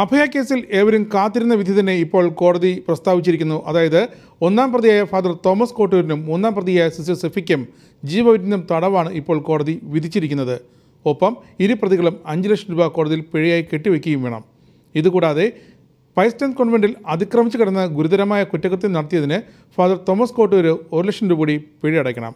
അഭയക്കേസിൽ കേസിൽ ഏവരും കാത്തിരുന്ന വിധി തന്നെ ഇപ്പോൾ കോടതി പ്രസ്താവിച്ചിരിക്കുന്നു അതായത് ഒന്നാം പ്രതിയായ ഫാദർ തോമസ് കോട്ടൂരിനും മൂന്നാം പ്രതിയായ സിസ്റ്റർ സെഫിക്കും ജീവവിറ്റിനും തടവാണ് ഇപ്പോൾ കോടതി വിധിച്ചിരിക്കുന്നത് ഒപ്പം ഇരു പ്രതികളും അഞ്ച് ലക്ഷം രൂപ കോടതിയിൽ പിഴയായി കെട്ടിവെക്കുകയും വേണം ഇതുകൂടാതെ പൈസ്റ്റൻ കോൺവെൻറ്റിൽ അതിക്രമിച്ചു കിടന്ന ഗുരുതരമായ കുറ്റകൃത്യം നടത്തിയതിന് ഫാദർ തോമസ് കോട്ടൂര് ഒരു ലക്ഷം രൂപ കൂടി പിഴ അടയ്ക്കണം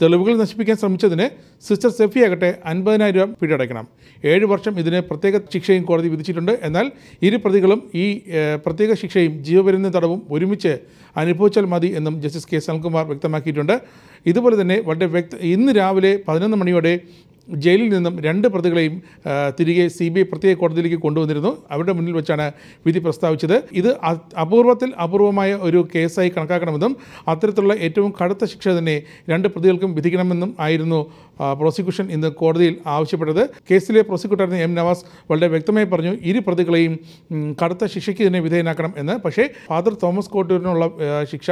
തെളിവുകൾ നശിപ്പിക്കാൻ ശ്രമിച്ചതിന് സിസ്റ്റർ സെഫിയാകട്ടെ അൻപതിനായിരം രൂപ പിഴടയ്ക്കണം അടയ്ക്കണം ഏഴ് വർഷം ഇതിന് പ്രത്യേക ശിക്ഷയും കോടതി വിധിച്ചിട്ടുണ്ട് എന്നാൽ ഇരു പ്രതികളും ഈ പ്രത്യേക ശിക്ഷയും ജീവപര്യന്തം തടവും ഒരുമിച്ച് അനുഭവിച്ചാൽ മതി എന്നും ജസ്റ്റിസ് കെ സൽകുമാർ വ്യക്തമാക്കിയിട്ടുണ്ട് ഇതുപോലെ തന്നെ വളരെ വ്യക്ത ഇന്ന് രാവിലെ പതിനൊന്ന് മണിയോടെ ജയിലിൽ നിന്നും രണ്ട് പ്രതികളെയും തിരികെ സി ബി ഐ പ്രത്യേക കോടതിയിലേക്ക് കൊണ്ടുവന്നിരുന്നു അവരുടെ മുന്നിൽ വെച്ചാണ് വിധി പ്രസ്താവിച്ചത് ഇത് അപൂർവത്തിൽ അപൂർവമായ ഒരു കേസായി കണക്കാക്കണമെന്നും അത്തരത്തിലുള്ള ഏറ്റവും കടുത്ത ശിക്ഷ തന്നെ രണ്ട് പ്രതികൾക്കും വിധിക്കണമെന്നും ആയിരുന്നു പ്രോസിക്യൂഷൻ ഇന്ന് കോടതിയിൽ ആവശ്യപ്പെട്ടത് കേസിലെ പ്രോസിക്യൂട്ടറിന് എം നവാസ് വളരെ വ്യക്തമായി പറഞ്ഞു ഇരു പ്രതികളെയും കടുത്ത ശിക്ഷയ്ക്ക് തന്നെ വിധേയനാക്കണം എന്ന് പക്ഷേ ഫാദർ തോമസ് കോട്ടൂരിനുള്ള ശിക്ഷ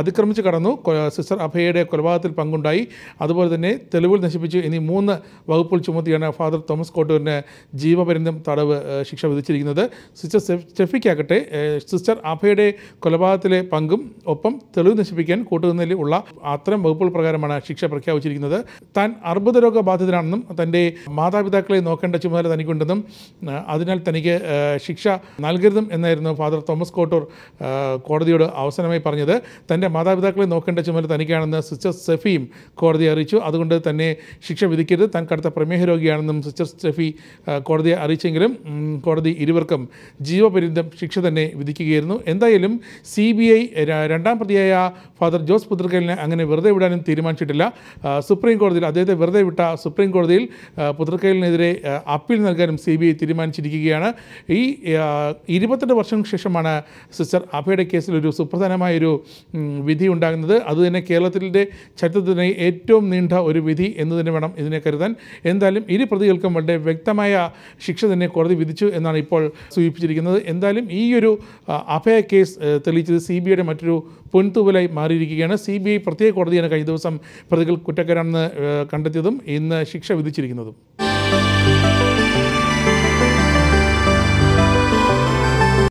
അതിക്രമിച്ച് കടന്നു സിസ്റ്റർ അഭയയുടെ കൊലപാതകത്തിൽ പങ്കുണ്ടായി അതുപോലെ തന്നെ തെളിവുകൾ നശിപ്പിച്ചു എന്നീ മൂന്ന് മൂന്ന് വകുപ്പുകൾ ചുമത്തിയാണ് ഫാദർ തോമസ് കോട്ടൂരിന് ജീവപര്യന്തം തടവ് ശിക്ഷ വിധിച്ചിരിക്കുന്നത് സിസ്റ്റർ സ്റ്റെഫിക്കാകട്ടെ സിസ്റ്റർ അഭയുടെ കൊലപാതകത്തിലെ പങ്കും ഒപ്പം തെളിവ് നശിപ്പിക്കാൻ കൂട്ടുകുന്നതിൽ ഉള്ള അത്തരം വകുപ്പുകൾ പ്രകാരമാണ് ശിക്ഷ പ്രഖ്യാപിച്ചിരിക്കുന്നത് താൻ അർബുദ രോഗ ബാധിതനാണെന്നും തൻ്റെ മാതാപിതാക്കളെ നോക്കേണ്ട ചുമതല തനിക്കുണ്ടെന്നും അതിനാൽ തനിക്ക് ശിക്ഷ നൽകരുതും എന്നായിരുന്നു ഫാദർ തോമസ് കോട്ടൂർ കോടതിയോട് അവസാനമായി പറഞ്ഞത് തൻ്റെ മാതാപിതാക്കളെ നോക്കേണ്ട ചുമതല തനിക്കാണെന്ന് സിസ്റ്റർ സെഫിയും കോടതി അറിയിച്ചു അതുകൊണ്ട് തന്നെ ശിക്ഷ വിധിക്കരുത് അറിയിക്കരുത് താൻ കടുത്ത പ്രമേഹ രോഗിയാണെന്നും സിസ്റ്റർ സ്റ്റെഫി കോടതിയെ അറിയിച്ചെങ്കിലും കോടതി ഇരുവർക്കും ജീവപര്യന്തം ശിക്ഷ തന്നെ വിധിക്കുകയായിരുന്നു എന്തായാലും സി ബി ഐ രണ്ടാം പ്രതിയായ ഫാദർ ജോസ് പുത്രക്കലിനെ അങ്ങനെ വെറുതെ വിടാനും തീരുമാനിച്ചിട്ടില്ല സുപ്രീം കോടതിയിൽ അദ്ദേഹത്തെ വെറുതെ വിട്ട സുപ്രീം കോടതിയിൽ പുത്രക്കലിനെതിരെ അപ്പീൽ നൽകാനും സി ബി ഐ തീരുമാനിച്ചിരിക്കുകയാണ് ഈ ഇരുപത്തെട്ട് വർഷം ശേഷമാണ് സിസ്റ്റർ അഭയുടെ കേസിൽ ഒരു സുപ്രധാനമായൊരു വിധി ഉണ്ടാകുന്നത് അതുതന്നെ കേരളത്തിൻ്റെ ചരിത്രത്തിലെ ഏറ്റവും നീണ്ട ഒരു വിധി എന്ന് തന്നെ വേണം ഇതിനെ കരുതാൻ എന്തായാലും ഇരു പ്രതികൾക്കും വളരെ വ്യക്തമായ ശിക്ഷ തന്നെ കോടതി വിധിച്ചു എന്നാണ് ഇപ്പോൾ സൂചിപ്പിച്ചിരിക്കുന്നത് എന്തായാലും ഈ ഒരു അഭയ കേസ് തെളിയിച്ചത് സി ബി ഐയുടെ മറ്റൊരു പൊൻതൂവലായി മാറിയിരിക്കുകയാണ് സി ബി ഐ പ്രത്യേക കോടതിയാണ് കഴിഞ്ഞ ദിവസം പ്രതികൾ കുറ്റക്കാരാണെന്ന് കണ്ടെത്തിയതും ഇന്ന് ശിക്ഷ വിധിച്ചിരിക്കുന്നതും